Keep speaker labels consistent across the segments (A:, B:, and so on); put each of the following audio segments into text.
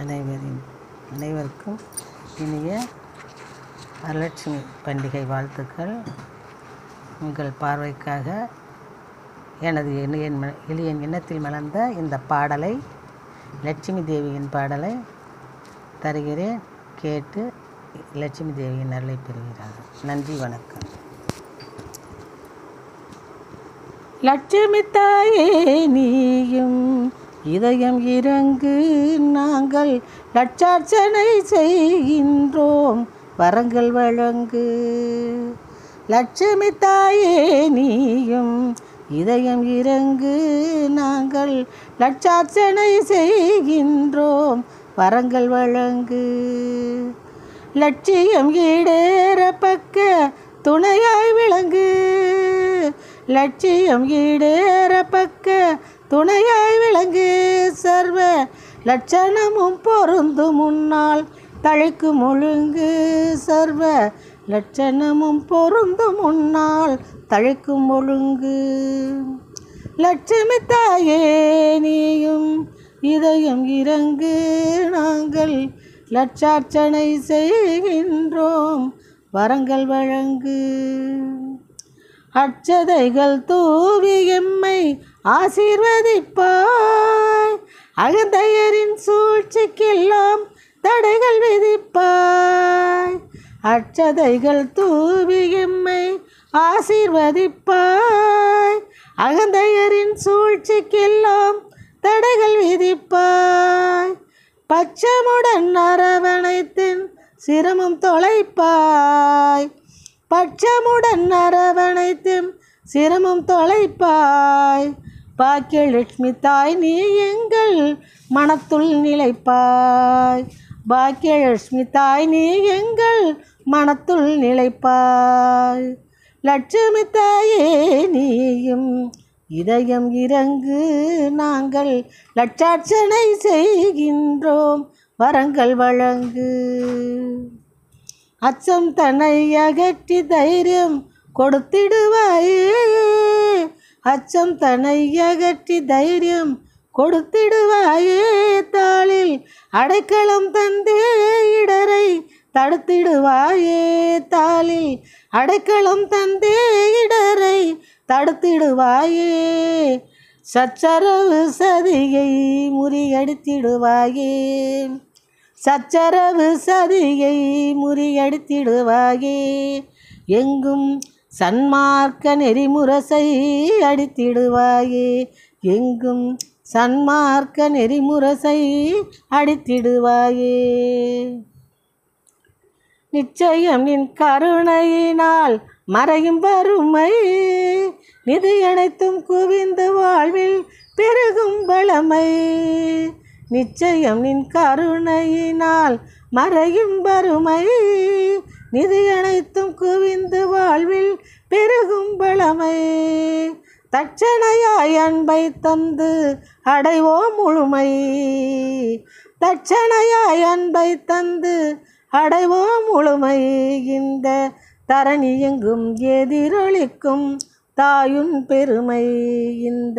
A: அனைவரின் அனைவருக்கும் இனிய வரலட்சுமி பண்டிகை வாழ்த்துக்கள் உங்கள் பார்வைக்காக எனது எளியன் எண்ணத்தில் மலர்ந்த இந்த பாடலை லட்சுமி தேவியின் பாடலை தருகிறேன் கேட்டு லட்சுமி தேவியின் அருளை பெறுகிறார்கள் நன்றி வணக்கம்
B: லட்சுமி தாயே நீயும் இதயம் இறங்கு நாங்கள் லட்சார்ச்சனை செய்கின்றோம் வரங்கள் வழங்கு லட்சுமி தாயே நீயும் இதயம் இறங்கு நாங்கள் லட்சார்ச்சனை செய்கின்றோம் வரங்கள் வழங்கு லட்சியம் ஈடேற பக்க துணையாய் விளங்கு லட்சியம் ஈடேற பக்க துணையாய் விளங்கு சர்வ லட்சணமும் பொருந்து முன்னால் தழைக்கு முழுங்கு சர்வ லட்சணமும் பொருந்து முன்னால் தழைக்கும் ஒழுங்கு லட்சுமி தாயே நீயும் இதயம் இறங்கு நாங்கள் லட்சார்ச்சனை செய்கின்றோம் வரங்கள் வழங்கு அச்சதைகள் தூவியம் ஆசீர்வதிப்பாய் அகந்தையரின் சூழ்ச்சிக்கெல்லாம் தடைகள் விதிப்பாய் அச்சதைகள் தூவி எம்மை ஆசீர்வதிப்பாய் அகந்தையரின் சூழ்ச்சிக்கெல்லாம் தடைகள் விதிப்பாய் பச்சமுடன் அரவணைத்தின் சிரமம் தொலைப்பாய் பட்சமுடன் அரவணைத்தும் சிரமம் தொலைப்பாய் லட்சுமி தாய் நீ எங்கள் மனத்துள் நிலைப்பாய் லட்சுமி தாய் நீ எங்கள் மனத்துள் நிலைப்பாய் லட்சுமி தாயே நீயும் இதயம் இறங்கு நாங்கள் லட்சார்ச்சனை செய்கின்றோம் வரங்கள் வழங்கு அச்சம் தன்னை அகற்றி தைரியம் கொடுத்திடுவாயே அச்சம் தன்னை அகற்றி தைரியம் கொடுத்திடுவாயே தாளில் அடைக்கலம் தந்தே இடரை தடுத்திடுவாயே தாளில் அடைக்கலம் தந்தே இடரை தடுத்திடுவாயே சச்சரவு சதியை முறியடித்திடுவாயே சச்சரவு சதியை முறியடித்திடுவாயே எங்கும் சன்மார்க்க நெறிமுரசை அடித்திடுவாயே எங்கும் சன்மார்க்க நெறிமுரசை அடித்திடுவாயே நிச்சயம் நின் கருணையினால் மறையும் வறுமை நிதி அனைத்தும் குவிந்து வாழ்வில் பெருகும் வளமை நிச்சயம் நின் கருணையினால் மறையும் வறுமை நிதி அனைத்தும் குவிந்து வாழ்வில் பெருகும் பழமை தட்சணையாய் அன்பை தந்து அடைவோம் முழுமை தட்சணையாய் அன்பை தந்து அடைவோம் முழுமை இந்த தரணி எங்கும் எதிரொலிக்கும் தாயுன் பெருமை இந்த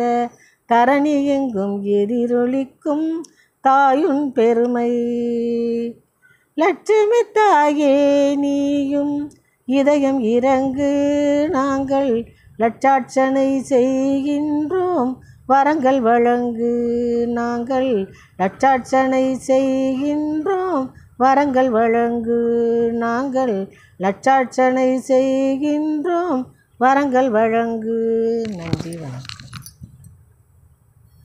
B: தரணி எங்கும் எதிரொலிக்கும் தாயுன் பெருமை லட்சுமி தாயே நீ இதயம் இறங்கு நாங்கள் லட்சாட்சனை செய்கின்றோம் வரங்கள் வழங்கு நாங்கள் லட்சாட்சனை செய்கின்றோம் வரங்கள் வழங்கு நாங்கள் லட்சாட்சனை செய்கின்றோம் வரங்கள் வழங்கு நன்றி வணக்கம்